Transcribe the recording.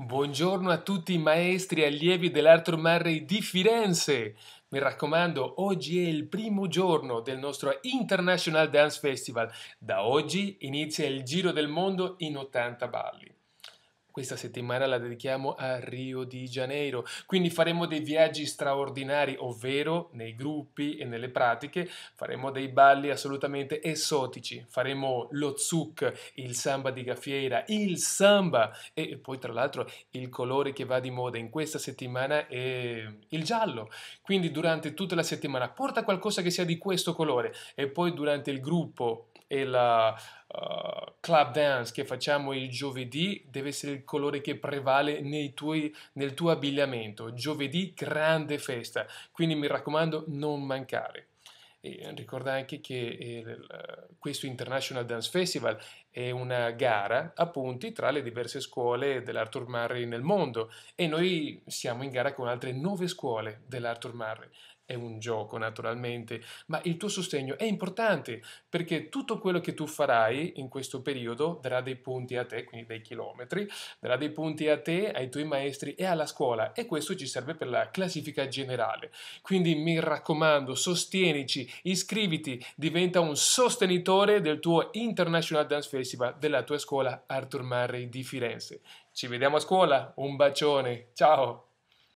Buongiorno a tutti i maestri e allievi dell'Arthur Murray di Firenze. Mi raccomando, oggi è il primo giorno del nostro International Dance Festival. Da oggi inizia il giro del mondo in 80 balli. Questa settimana la dedichiamo a Rio di Janeiro, quindi faremo dei viaggi straordinari, ovvero nei gruppi e nelle pratiche faremo dei balli assolutamente esotici, faremo lo zouk, il samba di gaffiera, il samba e poi tra l'altro il colore che va di moda in questa settimana è il giallo. Quindi durante tutta la settimana porta qualcosa che sia di questo colore e poi durante il gruppo e la, uh, club dance che facciamo il giovedì deve essere il colore che prevale tuoi, nel tuo abbigliamento. Giovedì grande festa, quindi mi raccomando non mancare. ricorda anche che eh, questo International Dance Festival è una gara a punti tra le diverse scuole dell'Arthur Murray nel mondo e noi siamo in gara con altre nove scuole dell'Arthur Murray. È un gioco naturalmente, ma il tuo sostegno è importante perché tutto quello che tu farai in questo periodo darà dei punti a te, quindi dei chilometri, darà dei punti a te, ai tuoi maestri e alla scuola e questo ci serve per la classifica generale. Quindi mi raccomando, sostienici, iscriviti, diventa un sostenitore del tuo International Dance Festival festival della tua scuola Arthur Murray di Firenze. Ci vediamo a scuola, un bacione, ciao!